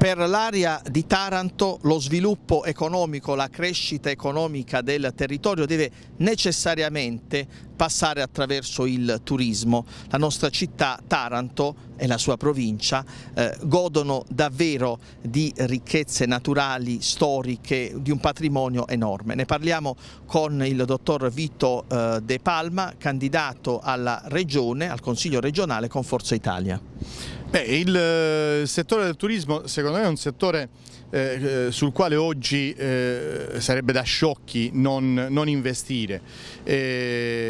per l'area di Taranto lo sviluppo economico, la crescita economica del territorio deve necessariamente passare attraverso il turismo. La nostra città Taranto e la sua provincia eh, godono davvero di ricchezze naturali, storiche, di un patrimonio enorme. Ne parliamo con il dottor Vito eh, De Palma, candidato alla regione, al Consiglio regionale con Forza Italia. Beh, il eh, settore del turismo secondo me è un settore eh, eh, sul quale oggi eh, sarebbe da sciocchi non, non investire. Eh,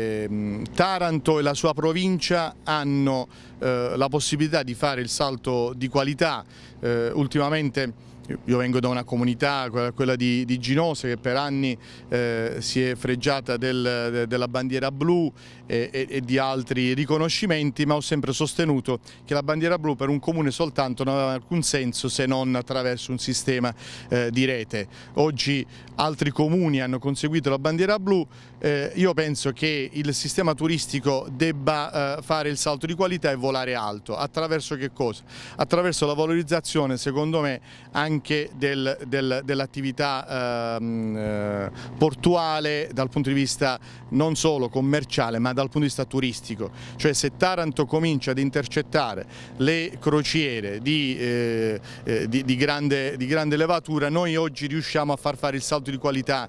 Taranto e la sua provincia hanno eh, la possibilità di fare il salto di qualità, eh, ultimamente io vengo da una comunità, quella di, di Ginose, che per anni eh, si è freggiata del, de, della bandiera blu e, e, e, di altri riconoscimenti, ma ho sempre sostenuto che la bandiera blu per un comune soltanto non aveva alcun senso se non attraverso un sistema eh, di rete. Oggi altri comuni hanno conseguito la bandiera blu, eh, io penso che il sistema turistico debba eh, fare il salto di qualità e volare alto. Attraverso che cosa? Attraverso la valorizzazione, secondo me, anche anche del, del, dell'attività ehm, eh, portuale dal punto di vista non solo commerciale ma dal punto di vista turistico, cioè se Taranto comincia ad intercettare le crociere di, eh, eh di, di, grande, di grande, levatura noi oggi riusciamo a far fare il salto di qualità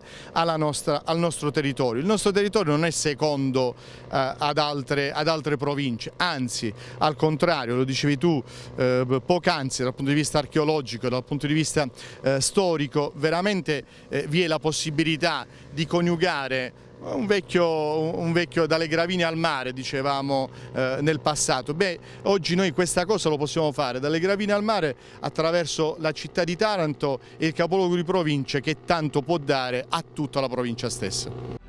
nostra, al nostro territorio, il nostro territorio non è secondo eh, ad, altre, ad, altre, province, anzi al contrario lo dicevi tu eh, poc'anzi dal punto di vista archeologico, dal punto di vista vista eh, storico veramente eh, vi è la possibilità di coniugare un vecchio, un vecchio, dalle gravine al mare, dicevamo eh, nel passato. Beh, oggi noi questa cosa lo possiamo fare, dalle gravine al mare attraverso la città di Taranto e il capoluogo di provincia che tanto può dare a tutta la provincia stessa.